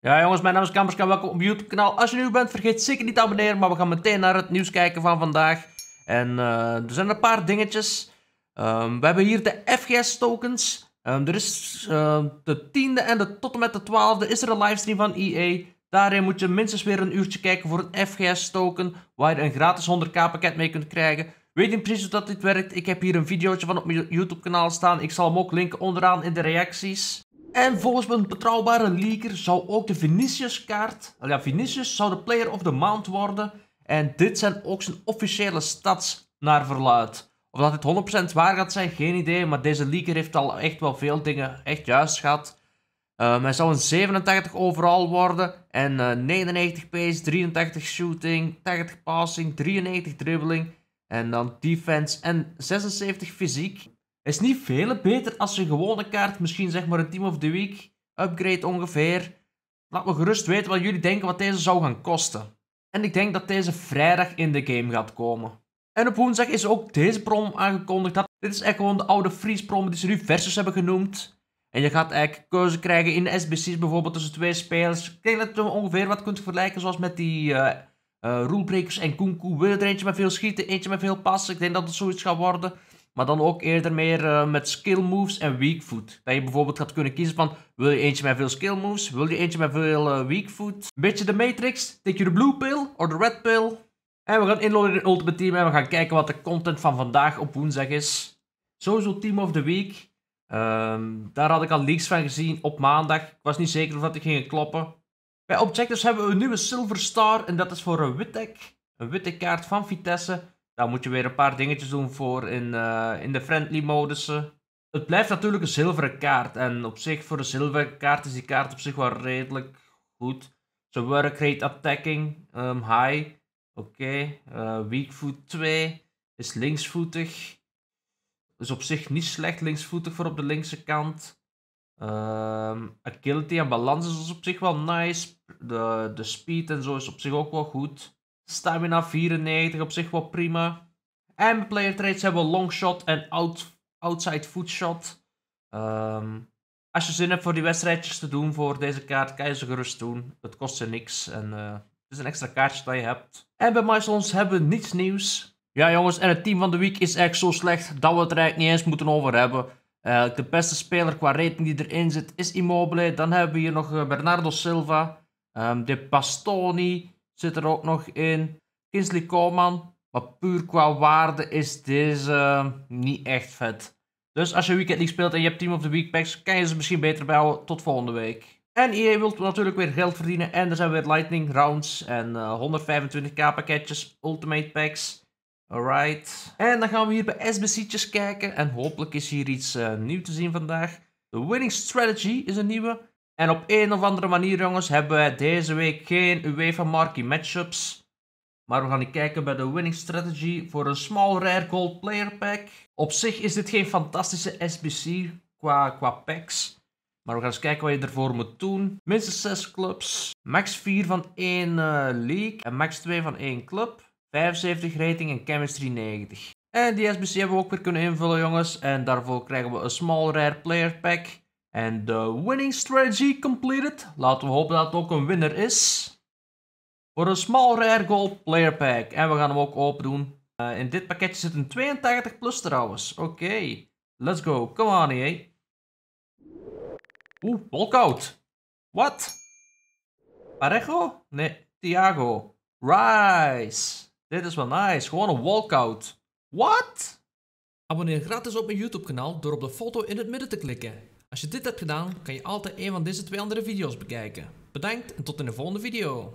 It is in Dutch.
Ja jongens, mijn naam is Kamers en welkom op YouTube kanaal. Als je nieuw bent, vergeet zeker niet te abonneren, maar we gaan meteen naar het nieuws kijken van vandaag. En eh, er zijn een paar dingetjes. Ehm, we hebben hier de FGS tokens. Ehm, er is ehm, de tiende en de, tot en met de twaalfde is er een livestream van EA. Daarin moet je minstens weer een uurtje kijken voor een FGS token, waar je een gratis 100k pakket mee kunt krijgen. Weet niet precies hoe dat dit werkt. Ik heb hier een videootje van op mijn YouTube kanaal staan. Ik zal hem ook linken onderaan in de reacties. En volgens een betrouwbare leaker zou ook de Vinicius-kaart, ja, Vinicius zou de Player of the mount worden. En dit zijn ook zijn officiële stats naar verluid. Of dat dit 100% waar gaat zijn, geen idee. Maar deze leaker heeft al echt wel veel dingen echt juist gehad. Ehm, hij zou een 87 overal worden. En 99 pace, 83 shooting, 80 passing, 93 dribbling. En dan defense en 76 fysiek. Is niet veel beter als een gewone kaart, misschien zeg maar een Team of the Week upgrade ongeveer. Laat me gerust weten wat jullie denken wat deze zou gaan kosten. En ik denk dat deze vrijdag in de game gaat komen. En op woensdag is ook deze prom aangekondigd. Dit is echt gewoon de oude freeze prom die ze nu versus hebben genoemd. En je gaat eigenlijk keuze krijgen in de SBC's bijvoorbeeld tussen twee spelers. Ik denk dat je ongeveer wat kunt vergelijken zoals met die uh, uh, en Kunku. Wil je er eentje met veel schieten, eentje met veel passen? Ik denk dat het zoiets gaat worden. Maar dan ook eerder meer eh, met skill moves en weak foot. Dat je bijvoorbeeld gaat kunnen kiezen van... Wil je eentje met veel skill moves? Wil je eentje met veel eh, weak foot? beetje de Matrix. Take je de blue pill of de red pill? En we gaan inloggen in Ultimate Team. En we gaan kijken wat de content van vandaag op woensdag is. Sowieso Team of the Week. Ehm, daar had ik al leaks van gezien op maandag. Ik was niet zeker of dat ging kloppen. Bij objectors hebben we een nieuwe Silver Star. En dat is voor een Wittek. Een witte kaart van Vitesse daar moet je weer een paar dingetjes doen voor in, eh, in de friendly modussen. Eh. Het blijft natuurlijk een zilveren kaart. En op zich, voor een zilveren kaart is die kaart op zich wel redelijk goed. Ze work rate attacking, ehm, high. Oké. Okay. Eh, weak foot 2 is linksvoetig. Is op zich niet slecht linksvoetig voor op de linkse kant. Um, agility en balans is op zich wel nice. De, de speed en zo is op zich ook wel goed. Stamina 94, op zich wel prima. En player trades hebben we longshot en out, outside footshot. Ehm, als je zin hebt voor die wedstrijdjes te doen voor deze kaart, kan je ze gerust doen. Het kost ze niks en eh, het is een extra kaartje dat je hebt. En bij mysons hebben we niets nieuws. Ja jongens, en het team van de week is echt zo slecht dat we het er eigenlijk niet eens moeten over hebben. Eh, de beste speler qua rating die erin zit is Immobile. Dan hebben we hier nog eh, Bernardo Silva, ehm, De Bastoni, zit er ook nog in. Kingsley Coleman. Maar puur qua waarde is deze niet echt vet. Dus als je weekend niet speelt en je hebt Team of the Week packs, kan je ze misschien beter bijhouden tot volgende week. En EA wilt natuurlijk weer geld verdienen en er zijn weer lightning rounds en 125k eh, pakketjes, ultimate packs. Alright. En dan gaan we hier bij SBC'tjes kijken en hopelijk is hier iets uh, nieuw te zien vandaag. De winning strategy is een nieuwe. En op een of andere manier, jongens, hebben wij deze week geen UEFA Marquee matchups. Maar we gaan kijken bij de winning strategy voor een small rare gold player pack. Op zich is dit geen fantastische SBC qua, qua packs. Maar we gaan eens kijken wat je ervoor moet doen. Minstens 6 clubs. Max 4 van 1 eh, league. En max 2 van 1 club. 75 rating en chemistry 90. En die SBC hebben we ook weer kunnen invullen, jongens. En daarvoor krijgen we een small rare player pack. En de winning strategy completed. Laten we hopen dat het ook een winner is. Voor een small rare gold player pack. En we gaan hem ook open doen. Eh, in dit pakketje zit een 82 plus trouwens. Oké. Let's go. Come on, EA. Oeh, walkout. What? Parejo? Nee, Thiago. Rice. Dit is wel nice. Gewoon een walkout. What? Abonneer gratis op mijn YouTube kanaal door op de foto in het midden te klikken. Als je dit hebt gedaan, kan je altijd een van deze twee andere video's bekijken. Bedankt en tot in de volgende video.